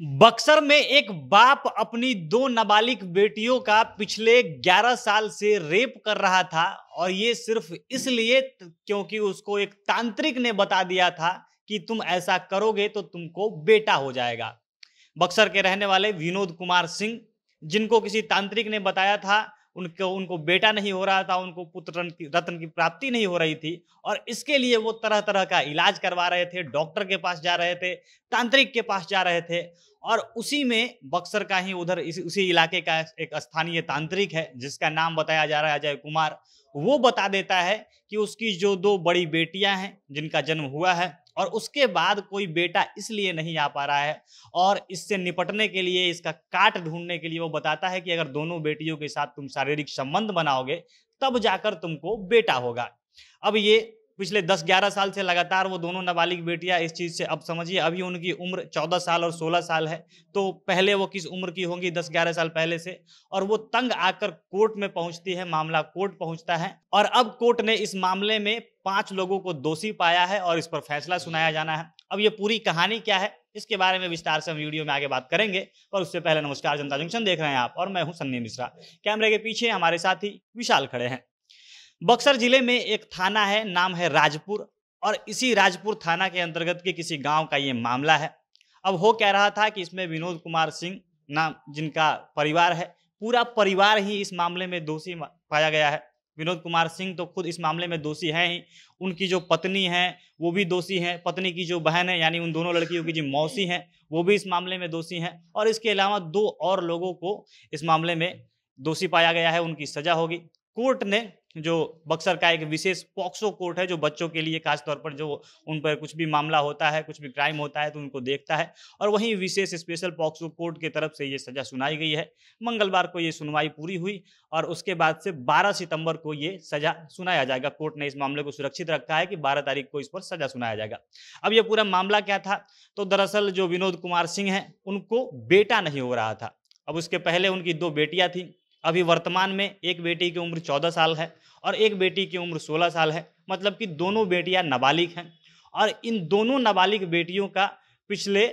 बक्सर में एक बाप अपनी दो नाबालिग बेटियों का पिछले 11 साल से रेप कर रहा था और ये सिर्फ इसलिए क्योंकि उसको एक तांत्रिक ने बता दिया था कि तुम ऐसा करोगे तो तुमको बेटा हो जाएगा बक्सर के रहने वाले विनोद कुमार सिंह जिनको किसी तांत्रिक ने बताया था उनको उनको बेटा नहीं हो रहा था उनको पुत्र रत्न की प्राप्ति नहीं हो रही थी और इसके लिए वो तरह तरह का इलाज करवा रहे थे डॉक्टर के पास जा रहे थे तांत्रिक के पास जा रहे थे और उसी में बक्सर का ही उधर इस उसी इलाके का एक स्थानीय तांत्रिक है जिसका नाम बताया जा रहा है अजय कुमार वो बता देता है कि उसकी जो दो बड़ी बेटियां हैं जिनका जन्म हुआ है और उसके बाद कोई बेटा इसलिए नहीं आ पा रहा है और इससे निपटने के लिए इसका काट ढूंढने के लिए वो बताता है कि अगर दोनों बेटियों के साथ तुम शारीरिक संबंध बनाओगे तब जाकर तुमको बेटा होगा अब ये पिछले 10-11 साल से लगातार वो दोनों नाबालिग बेटियां इस चीज़ से अब समझिए अभी उनकी उम्र 14 साल और 16 साल है तो पहले वो किस उम्र की होंगी 10-11 साल पहले से और वो तंग आकर कोर्ट में पहुंचती है मामला कोर्ट पहुंचता है और अब कोर्ट ने इस मामले में पांच लोगों को दोषी पाया है और इस पर फैसला सुनाया जाना है अब ये पूरी कहानी क्या है इसके बारे में विस्तार से हम वीडियो में आगे बात करेंगे पर उससे पहले नमस्कार जनता जंक्शन देख रहे हैं आप और मैं हूँ सन्नी मिश्रा कैमरे के पीछे हमारे साथी विशाल खड़े हैं बक्सर जिले में एक थाना है नाम है राजपुर और इसी राजपुर थाना के अंतर्गत के किसी गांव का ये मामला है अब हो क्या रहा था कि इसमें विनोद कुमार सिंह नाम जिनका परिवार है पूरा परिवार ही इस मामले में दोषी पाया गया है विनोद कुमार सिंह तो खुद इस मामले में दोषी हैं ही उनकी जो पत्नी है वो भी दोषी हैं पत्नी की जो बहन है यानी उन दोनों लड़कियों की जो मौसी हैं वो भी इस मामले में दोषी हैं और इसके अलावा दो और लोगों को इस मामले में दोषी पाया गया है उनकी सजा होगी कोर्ट ने जो बक्सर का एक विशेष पॉक्सो कोर्ट है जो बच्चों के लिए खासतौर पर जो उन पर कुछ भी मामला होता है कुछ भी क्राइम होता है तो उनको देखता है और वहीं विशेष स्पेशल पॉक्सो कोर्ट की तरफ से ये सजा सुनाई गई है मंगलवार को ये सुनवाई पूरी हुई और उसके बाद से 12 सितंबर को ये सजा सुनाया जाएगा कोर्ट ने इस मामले को सुरक्षित रखा है कि बारह तारीख को इस पर सजा सुनाया जाएगा अब यह पूरा मामला क्या था तो दरअसल जो विनोद कुमार सिंह हैं उनको बेटा नहीं हो रहा था अब उसके पहले उनकी दो बेटियाँ थीं अभी वर्तमान में एक बेटी की उम्र चौदह साल है और एक बेटी की उम्र सोलह साल है मतलब कि दोनों बेटियां नाबालिग हैं और इन दोनों नाबालिग बेटियों का पिछले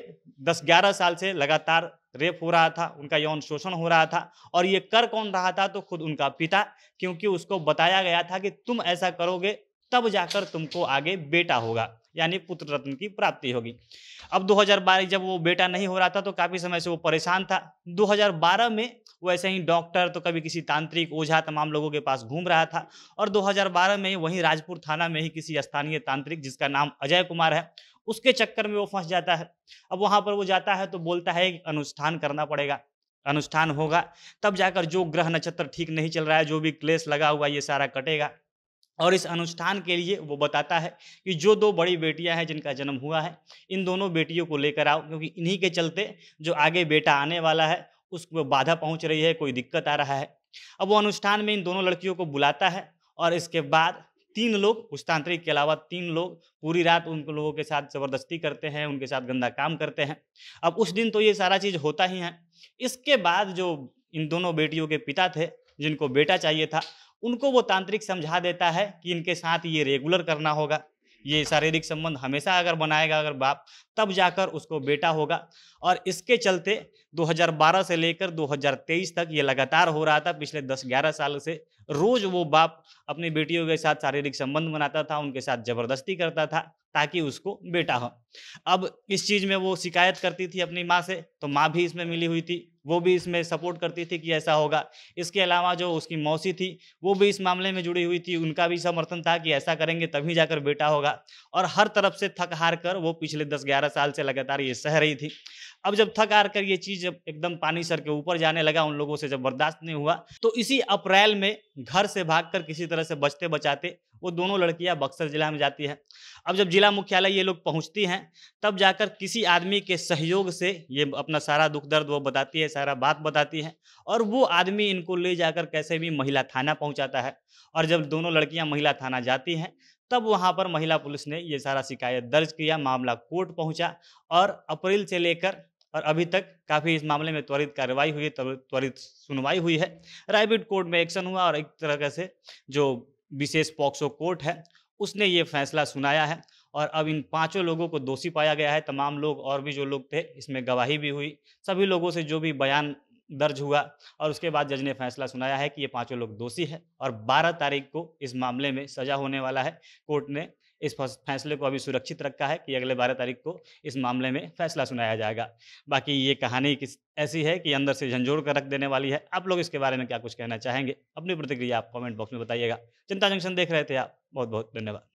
दस ग्यारह साल से लगातार रेप हो रहा था उनका यौन शोषण हो रहा था और ये कर कौन रहा था तो खुद उनका पिता क्योंकि उसको बताया गया था कि तुम ऐसा करोगे तब जाकर तुमको आगे बेटा होगा यानी पुत्र रत्न की प्राप्ति होगी अब 2012 जब वो बेटा नहीं हो रहा था तो काफ़ी समय से वो परेशान था 2012 में वैसे ही डॉक्टर तो कभी किसी तांत्रिक ओझा तमाम लोगों के पास घूम रहा था और 2012 में वहीं राजपुर थाना में ही किसी स्थानीय तांत्रिक जिसका नाम अजय कुमार है उसके चक्कर में वो फंस जाता है अब वहां पर वो जाता है तो बोलता है कि अनुष्ठान करना पड़ेगा अनुष्ठान होगा तब जाकर जो ग्रह नक्षत्र ठीक नहीं चल रहा है जो भी क्लेश लगा हुआ ये सारा कटेगा और इस अनुष्ठान के लिए वो बताता है कि जो दो बड़ी बेटियां हैं जिनका जन्म हुआ है इन दोनों बेटियों को लेकर आओ क्योंकि इन्हीं के चलते जो आगे बेटा आने वाला है उसको बाधा पहुंच रही है कोई दिक्कत आ रहा है अब वो अनुष्ठान में इन दोनों लड़कियों को बुलाता है और इसके बाद तीन लोग पुस्तांत्रिक के अलावा तीन लोग पूरी रात उन लोगों के साथ ज़बरदस्ती करते हैं उनके साथ गंदा काम करते हैं अब उस दिन तो ये सारा चीज़ होता ही है इसके बाद जो इन दोनों बेटियों के पिता थे जिनको बेटा चाहिए था उनको वो तांत्रिक समझा देता है कि इनके साथ ये रेगुलर करना होगा ये शारीरिक संबंध हमेशा अगर बनाएगा अगर बाप तब जाकर उसको बेटा होगा और इसके चलते 2012 से लेकर 2023 तक ये लगातार हो रहा था पिछले 10-11 साल से रोज़ वो बाप अपनी बेटियों के साथ शारीरिक संबंध बनाता था उनके साथ ज़बरदस्ती करता था ताकि उसको बेटा हो अब इस चीज़ में वो शिकायत करती थी अपनी माँ से तो माँ भी इसमें मिली हुई थी वो भी इसमें सपोर्ट करती थी कि ऐसा होगा इसके अलावा जो उसकी मौसी थी वो भी इस मामले में जुड़ी हुई थी उनका भी समर्थन था कि ऐसा करेंगे तभी जाकर बेटा होगा और हर तरफ से थक हार कर वो पिछले दस ग्यारह साल से लगातार ये सह रही थी अब जब थक हार कर ये चीज़ एकदम पानी सर के ऊपर जाने लगा उन लोगों से जब बर्दाश्त नहीं हुआ तो इसी अप्रैल में घर से भाग किसी तरह से बचते बचाते वो दोनों लड़कियां बक्सर जिला में जाती है अब जब जिला मुख्यालय ये लोग पहुंचती हैं तब जाकर किसी आदमी के सहयोग से ये अपना सारा दुख दर्द वो बताती है सारा बात बताती है और वो आदमी इनको ले जाकर कैसे भी महिला थाना पहुंचाता है और जब दोनों लड़कियां महिला थाना जाती हैं तब वहाँ पर महिला पुलिस ने ये सारा शिकायत दर्ज किया मामला कोर्ट पहुँचा और अप्रैल से लेकर और अभी तक काफ़ी इस मामले में त्वरित कार्रवाई हुई त्वरित सुनवाई हुई है रायबिट कोर्ट में एक्शन हुआ और एक तरह से जो विशेष पॉक्सो कोर्ट है उसने ये फैसला सुनाया है और अब इन पांचों लोगों को दोषी पाया गया है तमाम लोग और भी जो लोग थे इसमें गवाही भी हुई सभी लोगों से जो भी बयान दर्ज हुआ और उसके बाद जज ने फैसला सुनाया है कि ये पांचों लोग दोषी है और 12 तारीख को इस मामले में सजा होने वाला है कोर्ट ने इस फैसले को अभी सुरक्षित रखा है कि अगले बारह तारीख को इस मामले में फैसला सुनाया जाएगा बाकी ये कहानी किस ऐसी है कि अंदर से झंझोड़ कर रख देने वाली है आप लोग इसके बारे में क्या कुछ कहना चाहेंगे अपनी प्रतिक्रिया आप कमेंट बॉक्स में बताइएगा चिंता जंक्शन देख रहे थे आप बहुत बहुत धन्यवाद